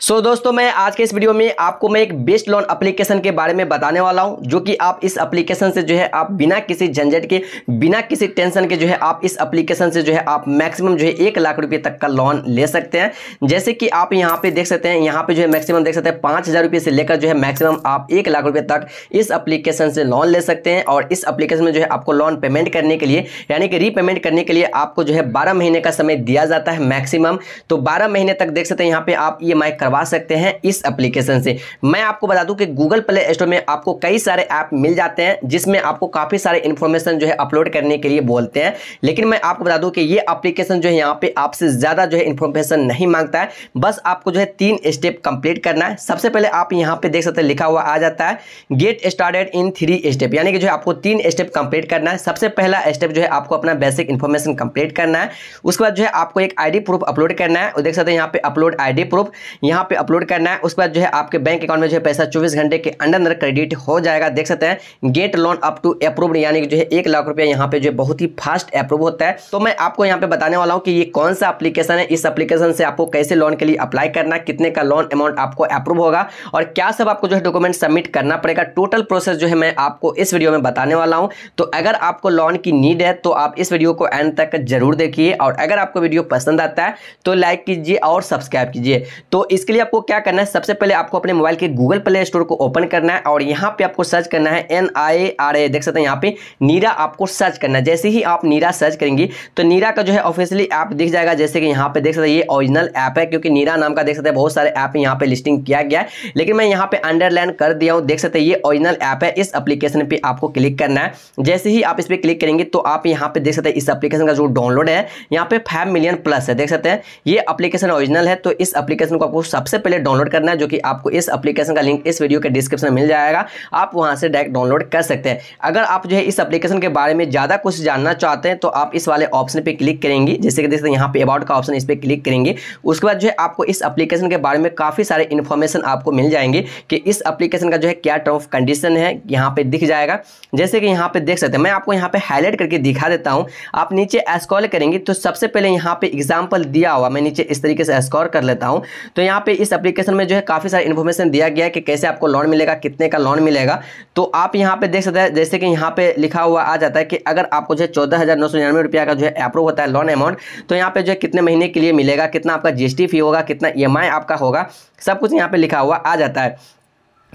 सो so, दोस्तों मैं आज के इस वीडियो में आपको मैं एक बेस्ट लोन एप्लीकेशन के बारे में बताने वाला हूं जो कि आप इस एप्लीकेशन से जो है आप बिना किसी झंझट के बिना किसी टेंशन के जो है आप इस एप्लीकेशन से जो है आप मैक्सिमम जो है एक लाख रुपए तक का लोन ले सकते हैं जैसे कि आप यहां पे देख सकते हैं यहाँ पे जो है मैक्सिमम देख सकते हैं पाँच से लेकर जो है मैक्सिमम आप एक लाख रुपये तक इस अप्लीकेशन से लोन ले सकते हैं और इस अप्लीकेशन में जो है आपको लोन पेमेंट करने के लिए यानी कि रीपेमेंट करने के लिए आपको जो है बारह महीने का समय दिया जाता है मैक्सिमम तो बारह महीने तक देख सकते हैं यहाँ पर आप ई e करवा सकते हैं इस एप्लीकेशन से मैं आपको बता दूं कि गूगल प्ले स्टोर में आपको कई सारे ऐप मिल जाते हैं जिसमें आपको काफ़ी सारे इन्फॉर्मेशन जो है अपलोड करने के लिए बोलते हैं लेकिन मैं आपको बता दूं कि ये एप्लीकेशन जो है यहाँ पे आपसे ज़्यादा जो है इन्फॉर्मेशन नहीं मांगता है बस आपको जो है तीन स्टेप कंप्लीट करना है सबसे पहले आप यहाँ पे देख सकते हैं लिखा हुआ आ जाता है get started in three step यानी कि जो है आपको तीन स्टेप कंप्लीट करना है सबसे पहला स्टेप जो है आपको अपना बेसिक इन्फॉर्मेशन कंप्लीट करना है उसके बाद जो है आपको एक आईडी प्रूफ अपलोड करना है देख सकते हैं यहाँ पे अपलोड आईडी प्रूफ यहाँ यहाँ पे अपलोड करना है उसके बाद जो है आपके बैंक अकाउंट में जो है पैसा चौबीस घंटे के अंदर अंदर क्रेडिट हो जाएगा देख सकते हैं get loan up to approve यानी कि जो है एक लाख रुपया यहाँ पे जो है बहुत ही फास्ट अप्रूव होता है तो मैं आपको यहाँ पे बताने वाला हूँ कि ये कौन सा अपलीकेशन है इस अपलीकेशन से आपको कैसे लोन के लिए अप्लाई करना कितने का लोन अमाउंट आपको अप्रूव होगा और क्या सब आपको जो है डॉक्यूमेंट सबमिट करना पड़ेगा टोटल प्रोसेस जो है मैं आपको इस वीडियो में बताने वाला हूँ तो अगर आपको लोन की नीड है तो आप इस वीडियो को एंड तक जरूर देखिए और अगर आपको वीडियो पसंद आता है तो लाइक कीजिए और सब्सक्राइब कीजिए तो इस इसके लिए आपको क्या करना है सबसे पहले आपको अपने मोबाइल के गूगल प्ले स्टोर को ओपन करना है और यहाँ पे आपको सर्च करना है एन आई आर ए देख सकते हैं यहाँ पे नीरा आपको सर्च करना है जैसे ही आप नीरा सर्च करेंगे तो नीरा का जो है ऑफिशियली ऐप दिख जाएगा जैसे कि यहाँ पे देख सकते हैं ये ऑरिजिनल ऐप है क्योंकि नीरा नाम का देख सकते हैं बहुत सारे ऐप यहाँ पे लिस्टिंग किया गया है लेकिन मैं यहाँ पे अंडरलाइन कर दिया हूँ देख सकते हैं ये ऑरिजिनल ऐप है इस अपलीकेशन पर आपको क्लिक करना है जैसे ही आप इस पर क्लिक करेंगे तो आप यहाँ पे देख सकते हैं इस अपलीकेशन का जो डाउनलोड है यहाँ पे फाइव मिलियन प्लस है देख सकते हैं ये अपलीकेशन ऑरिजिनल है तो इस अपलीकेशन को आपको सबसे पहले डाउनलोड करना है जो कि आपको इस एप्लीकेशन का लिंक इस वीडियो के डिस्क्रिप्शन में मिल जाएगा आप वहाँ से डायरेक्ट डाउनलोड कर सकते हैं अगर आप जो है इस एप्लीकेशन के बारे में ज़्यादा कुछ जानना चाहते हैं तो आप इस वाले ऑप्शन पर क्लिक करेंगे जैसे कि देखते यहाँ पे अबाउट का ऑप्शन इस पर क्लिक करेंगे उसके बाद जो है आपको इस अपलीकेशन के बारे में काफ़ी सारे इन्फॉर्मेशन आपको मिल जाएंगे कि इस अप्लीकेशन का जो है क्या टर्म ऑफ कंडीशन है यहाँ पे दिख जाएगा जैसे कि यहाँ पे देख सकते हैं मैं आपको यहाँ पे हाईलाइट करके दिखा देता हूँ आप नीचे एस्कॉल करेंगे तो सबसे पहले यहाँ पे एग्जाम्पल दिया हुआ मैं नीचे इस तरीके से एस्कॉर कर लेता हूँ तो यहाँ पे इस एप्लीकेशन में जो है काफ़ी सारा इन्फॉर्मेशन दिया गया है कि कैसे आपको लोन मिलेगा कितने का लोन मिलेगा तो आप यहाँ पे देख सकते हैं जैसे कि यहाँ पे लिखा हुआ आ जाता है कि अगर आपको जो है चौदह रुपया का जो है अप्रूव होता है लोन अमाउंट तो यहाँ पे जो है कितने महीने के लिए मिलेगा कितना आपका जीएसटी फी होगा कितना ई e आपका होगा सब कुछ यहाँ पे लिखा हुआ आ जाता है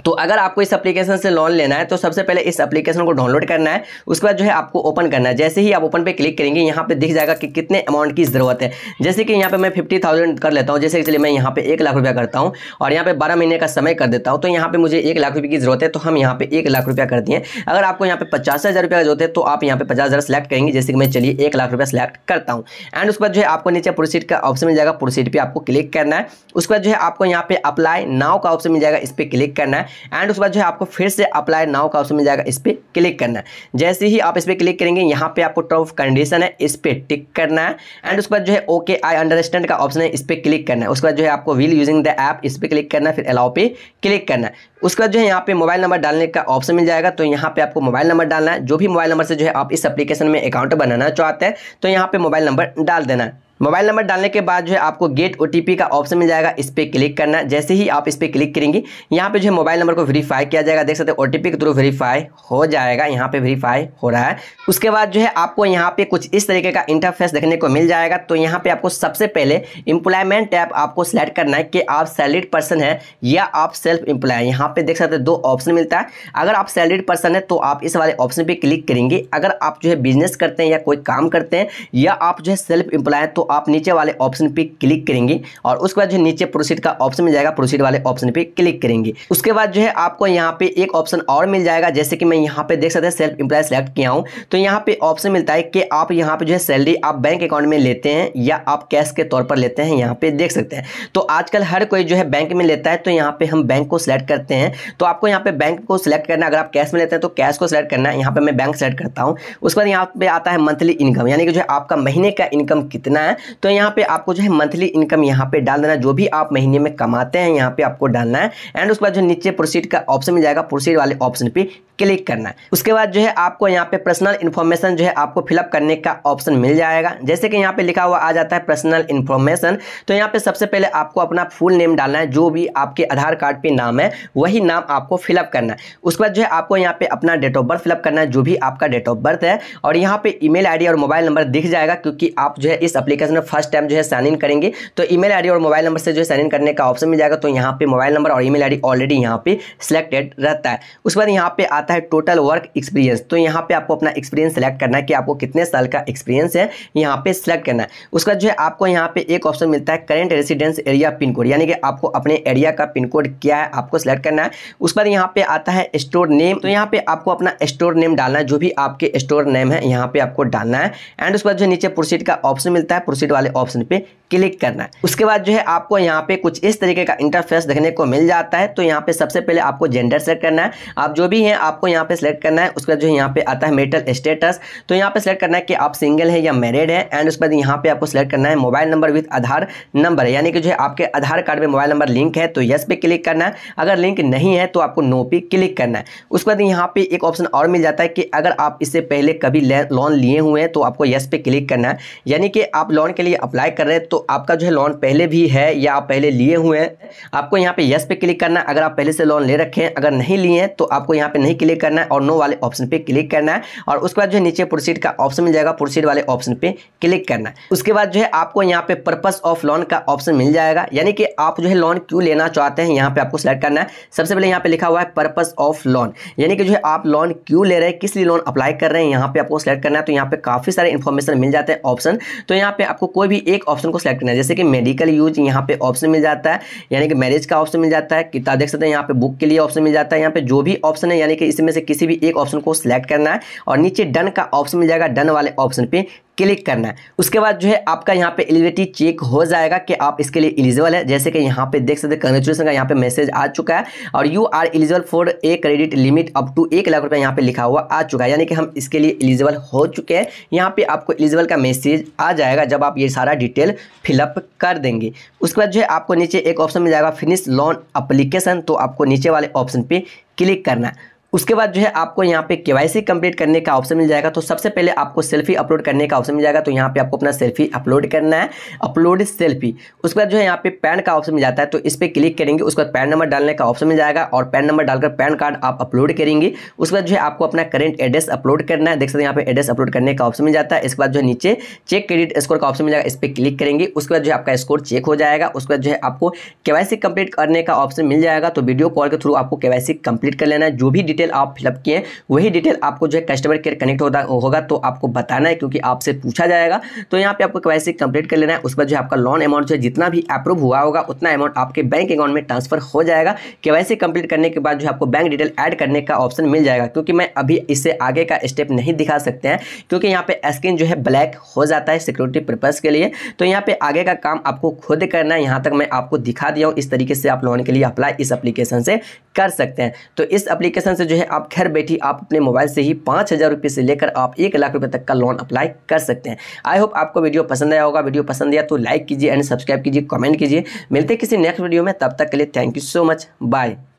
तो अगर आपको इस एप्लीकेशन से लोन लेना है तो सबसे पहले इस एप्लीकेशन को डाउनलोड करना है उसके बाद जो है आपको ओपन करना है जैसे ही आप ओपन पे क्लिक करेंगे यहाँ पे दिख जाएगा कि कितने अमाउंट की ज़रूरत है जैसे कि यहाँ पे मैं फिफ्टी थाउजेंड कर लेता हूँ जैसे चलिए मैं यहाँ पे एक लाख रुपया करता हूँ और यहाँ पे बारह महीने का समय कर देता हूँ तो यहाँ पे मुझे एक लाख रुपये की जरूरत है तो हम यहाँ पे एक लाख रुपया कर दिए अगर आपको यहाँ पे पचास हज़ार रुपया जरूरत है तो आप यहाँ पे पचास हज़ार सेलेक्ट करेंगे जैसे कि मैं चलिए एक लाख रुपया सेलेक्ट करता हूँ एंड उसके बाद जो है आपको नीचे प्रोसीड का ऑप्शन मिल जाएगा प्रोसीड पर आपको क्लिक करना है उसके बाद जो है आपको यहाँ पे अप्लाई नाव का ऑप्शन मिल जाएगा इस पर क्लिक करना है है एंड उसके बाद जो है आपको फिर से अप्लाई नाउ का ऑप्शन मिल जाएगा इस पर क्लिक करना है जैसे ही आप इस पर क्लिक करेंगे यहाँ पे आपको टर्म कंडीशन है इस पर टिक करना है एंड उसके बाद जो है ओके आई अंडरस्टैंड का ऑप्शन है इस पर क्लिक करना है उसके बाद जो है आपको विल यूजिंग द ऐप इस पर क्लिक करना है फिर अलाउ पे क्लिक करना है उसके बाद जो है यहाँ पे मोबाइल नंबर डालने का ऑप्शन मिल जाएगा तो यहाँ पे आपको मोबाइल नंबर डालना है जो भी मोबाइल नंबर से जो है आप इस एप्लीकेशन में अकाउंट बनाना चाहते हैं तो यहाँ पे मोबाइल नंबर डाल देना है मोबाइल नंबर डालने के बाद जो है आपको गेट ओ का ऑप्शन मिल जाएगा इस पर क्लिक करना जैसे ही आप इस पर क्लिक करेंगे यहाँ पे जो है मोबाइल नंबर को वेरीफाई किया जाएगा देख सकते हैं ओ के थ्रू वेरीफाई हो जाएगा यहाँ पे वेरीफाई हो रहा है उसके बाद जो है आपको यहाँ पे कुछ इस तरीके का इंटरफेस देखने को मिल जाएगा तो यहाँ पे आपको सबसे पहले इंप्लायमेंट टैप आपको सेलेक्ट करना है कि आप सैलरीड पर्सन है या आप सेल्फ इंप्लाय यहाँ पे देख सकते हैं दो ऑप्शन मिलता है अगर आप सैलरीड पर्सन है तो आप इस वाले ऑप्शन पर क्लिक करेंगे अगर आप जो है बिजनेस करते हैं या कोई काम करते हैं या आप जो है सेल्फ इंप्लॉय तो आप नीचे वाले ऑप्शन पे क्लिक करेंगे और उसके बाद जो नीचे प्रोसीड का ऑप्शन मिल जाएगा प्रोसीड वाले ऑप्शन पे क्लिक करेंगे उसके बाद जो है आपको यहाँ पे एक ऑप्शन और मिल जाएगा जैसे कि मैं यहाँ पे देख सकते हैं सेल्फ एम्प्लॉय सेलेक्ट किया हूँ तो यहाँ पे ऑप्शन मिलता है कि आप यहाँ पे जो है सैलरी आप बैंक अकाउंट में लेते हैं या आप कैश के तौर पर लेते हैं यहाँ पे देख सकते हैं तो आजकल हर कोई जो है बैंक में लेता है तो यहाँ पे हम बैंक को सिलेक्ट करते हैं तो आपको यहाँ पे बैंक को सिलेक्ट करना अगर आप कैश में लेते हैं तो कैश को सिलेक्ट करना है यहाँ पे मैं बैंक सेलेक्ट करता हूँ उसके बाद यहाँ पे आता है मंथली इनकम यानी कि जो है आपका महीने का इनकम कितना है है तो यहाँ पे आपको जो है मंथली इनकम यहाँ पे डाल देना जो भी आप महीने में कमाते हैं यहाँ पे आपको डालना है एंड उसके बाद जो नीचे प्रोसीड का ऑप्शन मिल जाएगा प्रोसीड वाले ऑप्शन पे क्लिक करना है उसके बाद जो है आपको यहाँ पे पर्सनल इन्फॉर्मेशन जो है आपको फिलअप करने का ऑप्शन मिल जाएगा जैसे कि यहाँ पे लिखा हुआ आ जाता है पर्सनल इन्फॉर्मेशन तो यहाँ पे सबसे पहले आपको अपना फुल नेम डालना है जो भी आपके आधार कार्ड पे नाम है वही नाम आपको फिलअप करना है उसके बाद जो है आपको यहाँ पे अपना डेट ऑफ बर्थ फिलअप करना है जो भी आपका डेट ऑफ बर्थ है और यहाँ पे ई मेल और मोबाइल नंबर दिख जाएगा क्योंकि आप जो है इस अप्लीकेशन में फर्स्ट टाइम जो है साइन इन करेंगे तो ई मेल और मोबाइल नंबर से जो है साइन इन करने का ऑप्शन मिल जाएगा तो यहाँ पे मोबाइल नंबर और ई मेल ऑलरेडी यहाँ पे सिलेक्टेड रहता है उसके बाद यहाँ पे आता है टोटल वर्क एक्सपीरियंस तो यहाँ पे आपको अपना एक्सपीरियंस सेलेक्ट करना है कि आपको कितने साल का एक्सपीरियंस है यहाँ पे सेलेक्ट करना है उसका जो है आपको यहाँ पे एक ऑप्शन मिलता है current residence area pin code यानी कि आपको अपने एरिया का पिन कोड क्या है आपको सेलेक्ट करना है उसके बाद यहाँ पे आता है स्टोर नेम तो यहाँ पे आपको अपना स्टोर नेम डालना है जो भी आपके स्टोर नेम है यहाँ पे आपको डालना है एंड उसके बाद जो नीचे प्रोसीड का ऑप्शन मिलता है प्रोसीड वाले ऑप्शन पे क्लिक करना है उसके बाद जो है आपको यहाँ पे कुछ इस तरीके का इंटरफेस देखने को मिल जाता है तो यहाँ पे सबसे पहले आपको जेंडर सेलेक्ट करना है आप जो भी हैं आप आपको यहाँ पे सिलेक्ट करना है उसके बाद जो यहाँ पे आता है मेटल स्टेटस तो यहाँ पे सिलेक्ट करना है कि आप सिंगल है या मैरिड है एंड उसके बाद यहाँ पे आपको सिलेक्ट करना है mobile number with Aadhaar number यानी कि जो है आपके आधार कार्ड में मोबाइल नंबर लिंक है तो यस पे क्लिक करना है अगर लिंक नहीं है तो आपको नो पे क्लिक करना है उसके बाद यहाँ पे एक ऑप्शन और मिल जाता है कि अगर आप इससे पहले कभी लोन लिए हुए हैं तो आपको यस पे क्लिक करना है यानी कि आप लोन के लिए अप्लाई कर रहे हैं तो आपका जो है लोन पहले भी है या आप पहले लिए हुए हैं आपको यहाँ पे यस पे क्लिक करना है अगर आप पहले से लोन ले रखे हैं अगर नहीं लिए हैं तो आपको यहाँ पे नहीं क्लिक करना है और नो वाले ऑप्शन पे क्लिक करना है और उसके बाद जो है नीचे प्रोसीड का ऑप्शन मिल जाएगा प्रोसीड वाले ऑप्शन पे क्लिक करना है उसके बाद जो है आपको यहाँ पे पर्पस ऑफ लोन का ऑप्शन मिल जाएगा यानी कि आप जो है लोन क्यों लेना चाहते हैं यहाँ पे आपको सिलेक्ट करना है सबसे पहले यहाँ पे लिखा हुआ है पर्पस ऑफ लोन यानी कि जो है आप लोन क्यों ले रहे हैं किस लिए लोन अप्लाई कर रहे हैं यहाँ पे आपको सिलेक्ट करना है तो यहाँ पे काफी सारे इन्फॉर्मेशन मिल जाते हैं ऑप्शन तो यहाँ पे आपको कोई भी एक ऑप्शन को सिलेक्ट करना है जैसे कि मेडिकल यूज यहाँ पे ऑप्शन मिल जाता है यानी कि मैरिज का ऑप्शन मिल जाता है किताब देख सकते हैं यहाँ पे बुक के लिए ऑप्शन मिल जाता है यहाँ पे जो भी ऑप्शन है यानी कि इसमें से किसी भी एक ऑप्शन को सिलेक्ट करना है और नीचे डन का ऑप्शन मिल जाएगा डन वाले ऑप्शन पे क्लिक करना है उसके बाद जो है आपका यहाँ पे एलिजिबिलिटी चेक हो जाएगा कि आप इसके लिए एलिजिबल है जैसे कि यहाँ पे देख सकते हैं कंग्रेचुलेसन का यहाँ पे मैसेज आ चुका है और you are eligible for a credit limit up to एक लाख रुपया यहाँ पे लिखा हुआ आ चुका है यानी कि हम इसके लिए एलिजिबल हो चुके हैं यहाँ पे आपको एलिजिबल का मैसेज आ जाएगा जब आप ये सारा डिटेल फिलअप कर देंगे उसके बाद जो है आपको नीचे एक ऑप्शन मिल जाएगा फिनिश लोन अप्लीकेशन तो आपको नीचे वाले ऑप्शन पर क्लिक करना है उसके बाद जो है आपको यहाँ पे केवाईसी कंप्लीट करने का ऑप्शन मिल जाएगा तो सबसे पहले आपको सेल्फी अपलोड करने का ऑप्शन मिल जाएगा तो यहाँ पे आपको अपना सेल्फी अपलोड करना है अपलोड सेल्फी उसके बाद जो है यहाँ पे पैन का ऑप्शन मिल जाता है तो इस पर क्लिक करेंगे उसके बाद पैन नंबर डालने का ऑप्शन मिल जाएगा और पैन नंबर डालकर पैन कार्ड आप अपलोड करेंगे उसके बाद जो है आपको अपना करेंट एड्रेस अपलोड करना है देख सकते हैं यहाँ पे एड्रेस अपलोड करने का ऑप्शन मिल जाता है इसके बाद जो है नीचे चेक क्रेडिट स्कोर का ऑप्शन मिल जाएगा इस पर क्लिक करेंगे उसके बाद जो है आपका स्कोर चेक हो जाएगा उसके बाद जो है आपको केवाईसी कंप्लीट करने का ऑप्शन मिल जाएगा तो वीडियो कॉल के थ्रू आपको केवाईसी कंप्लीट कर लेना है जो भी डिटेल डिटेल आप फिलअप किए वही डिटेल आपको जो है कस्टमर केयर कनेक्ट होता होगा तो आपको बताना है क्योंकि आपसे पूछा जाएगा तो यहाँ पे आपको कैसे कंप्लीट कर लेना है उसके बाद जो आपका लोन अमाउंट जो है जितना भी अप्रूव हुआ होगा उतना अमाउंट आपके बैंक अकाउंट में ट्रांसफर हो जाएगा के कंप्लीट करने के बाद जो आपको बैंक डिटेल ऐड करने का ऑप्शन मिल जाएगा क्योंकि मैं अभी इससे आगे का स्टेप नहीं दिखा सकते हैं क्योंकि यहाँ पे स्क्रीन जो है ब्लैक हो जाता है सिक्योरिटी पर्पज़ के लिए तो यहाँ पे आगे का काम आपको खुद करना है यहाँ तक मैं आपको दिखा दिया हूँ इस तरीके से आप लोन के लिए अप्लाई इस एप्लीकेशन से कर सकते हैं तो इस एप्लीकेशन से जो है आप घर बैठी आप अपने मोबाइल से ही पाँच हज़ार रुपये से लेकर आप एक लाख रुपये तक का लोन अप्लाई कर सकते हैं आई होप आपको वीडियो पसंद आया होगा वीडियो पसंद आया तो लाइक कीजिए एंड सब्सक्राइब कीजिए कमेंट कीजिए मिलते किसी नेक्स्ट वीडियो में तब तक के लिए thank you so much bye